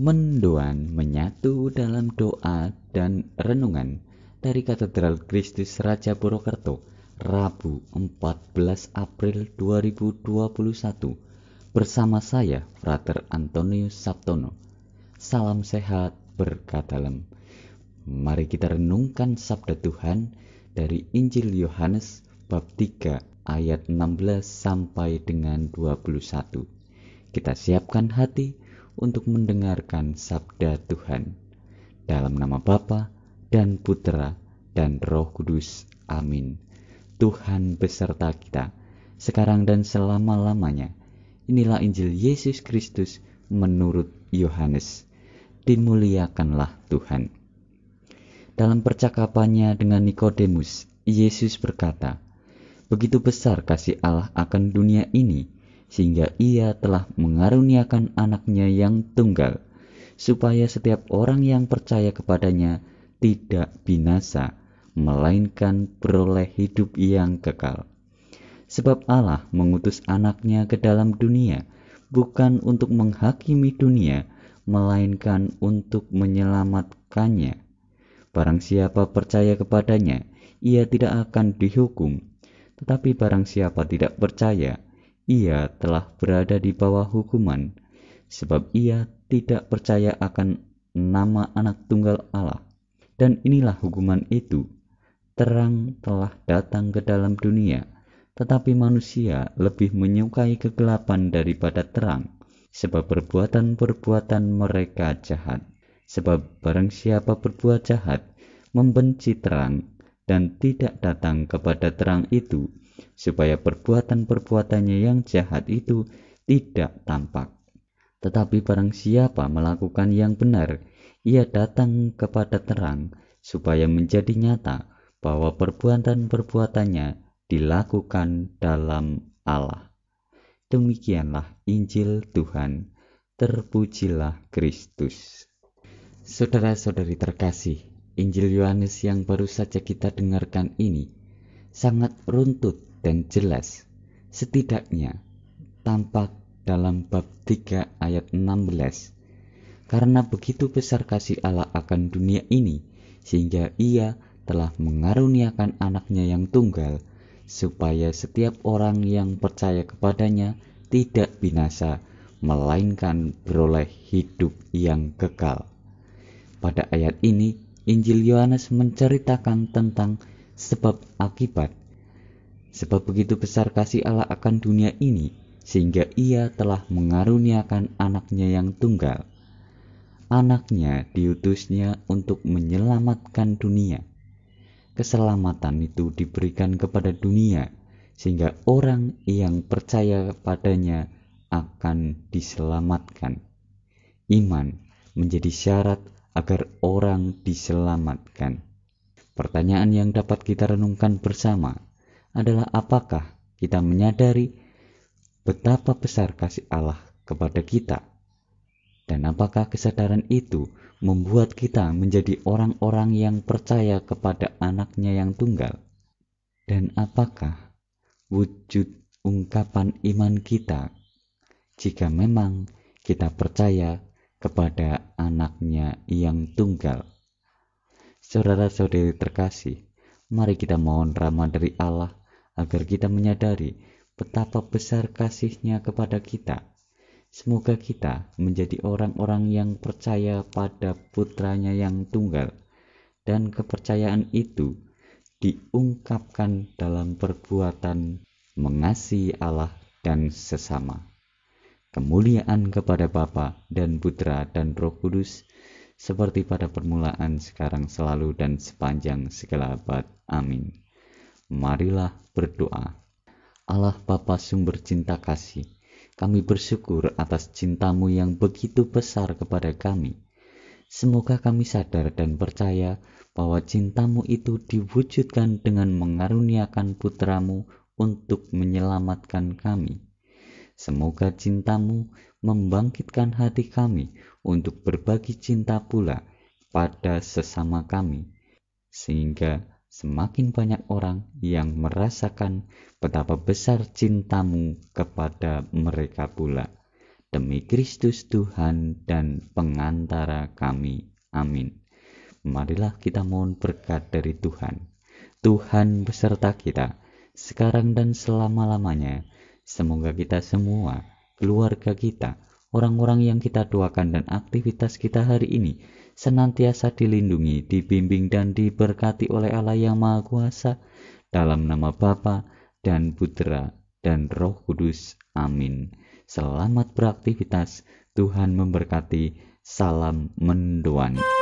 mendoan menyatu dalam doa dan renungan dari Katedral Kristus Raja Purwokerto, Rabu 14 April 2021 bersama saya Frater Antonius Sabtono. Salam sehat berkat dalam. Mari kita renungkan sabda Tuhan dari Injil Yohanes bab 3 ayat 16 sampai dengan 21. Kita siapkan hati untuk mendengarkan sabda Tuhan. Dalam nama Bapa dan Putra dan Roh Kudus. Amin. Tuhan beserta kita, sekarang dan selama-lamanya. Inilah Injil Yesus Kristus menurut Yohanes. Dimuliakanlah Tuhan. Dalam percakapannya dengan Nikodemus, Yesus berkata, "Begitu besar kasih Allah akan dunia ini." sehingga ia telah mengaruniakan anaknya yang tunggal, supaya setiap orang yang percaya kepadanya tidak binasa, melainkan beroleh hidup yang kekal. Sebab Allah mengutus anaknya ke dalam dunia, bukan untuk menghakimi dunia, melainkan untuk menyelamatkannya. Barang siapa percaya kepadanya, ia tidak akan dihukum. Tetapi barang siapa tidak percaya, ia telah berada di bawah hukuman, sebab ia tidak percaya akan nama anak tunggal Allah. Dan inilah hukuman itu. Terang telah datang ke dalam dunia, tetapi manusia lebih menyukai kegelapan daripada terang, sebab perbuatan-perbuatan mereka jahat. Sebab barang siapa berbuat jahat, membenci terang dan tidak datang kepada terang itu, supaya perbuatan-perbuatannya yang jahat itu tidak tampak. Tetapi barang siapa melakukan yang benar, ia datang kepada terang supaya menjadi nyata bahwa perbuatan-perbuatannya dilakukan dalam Allah. Demikianlah Injil Tuhan. Terpujilah Kristus. Saudara-saudari terkasih, Injil Yohanes yang baru saja kita dengarkan ini sangat runtut dan jelas, setidaknya tampak dalam bab 3 ayat 16. Karena begitu besar kasih Allah akan dunia ini, sehingga ia telah mengaruniakan anaknya yang tunggal, supaya setiap orang yang percaya kepadanya tidak binasa, melainkan beroleh hidup yang kekal. Pada ayat ini, Injil Yohanes menceritakan tentang sebab akibat Sebab begitu besar kasih Allah akan dunia ini, sehingga ia telah mengaruniakan anaknya yang tunggal. Anaknya diutusnya untuk menyelamatkan dunia. Keselamatan itu diberikan kepada dunia, sehingga orang yang percaya padanya akan diselamatkan. Iman menjadi syarat agar orang diselamatkan. Pertanyaan yang dapat kita renungkan bersama adalah apakah kita menyadari betapa besar kasih Allah kepada kita, dan apakah kesadaran itu membuat kita menjadi orang-orang yang percaya kepada anaknya yang tunggal, dan apakah wujud ungkapan iman kita jika memang kita percaya kepada anaknya yang tunggal. Saudara-saudari terkasih, mari kita mohon rahmat dari Allah agar kita menyadari betapa besar kasihnya kepada kita. Semoga kita menjadi orang-orang yang percaya pada putranya yang tunggal dan kepercayaan itu diungkapkan dalam perbuatan mengasihi Allah dan sesama. Kemuliaan kepada Bapa dan Putra dan Roh Kudus seperti pada permulaan sekarang selalu dan sepanjang segala abad. Amin marilah berdoa. Allah Bapa sumber cinta kasih, kami bersyukur atas cintamu yang begitu besar kepada kami. Semoga kami sadar dan percaya bahwa cintamu itu diwujudkan dengan mengaruniakan putramu untuk menyelamatkan kami. Semoga cintamu membangkitkan hati kami untuk berbagi cinta pula pada sesama kami, sehingga semakin banyak orang yang merasakan betapa besar cintamu kepada mereka pula. Demi Kristus Tuhan dan pengantara kami. Amin. Marilah kita mohon berkat dari Tuhan. Tuhan beserta kita, sekarang dan selama-lamanya. Semoga kita semua, keluarga kita, orang-orang yang kita doakan dan aktivitas kita hari ini senantiasa dilindungi, dibimbing dan diberkati oleh Allah yang Maha Kuasa dalam nama Bapa dan Putra dan Roh Kudus. Amin. Selamat beraktivitas. Tuhan memberkati. Salam mendoan.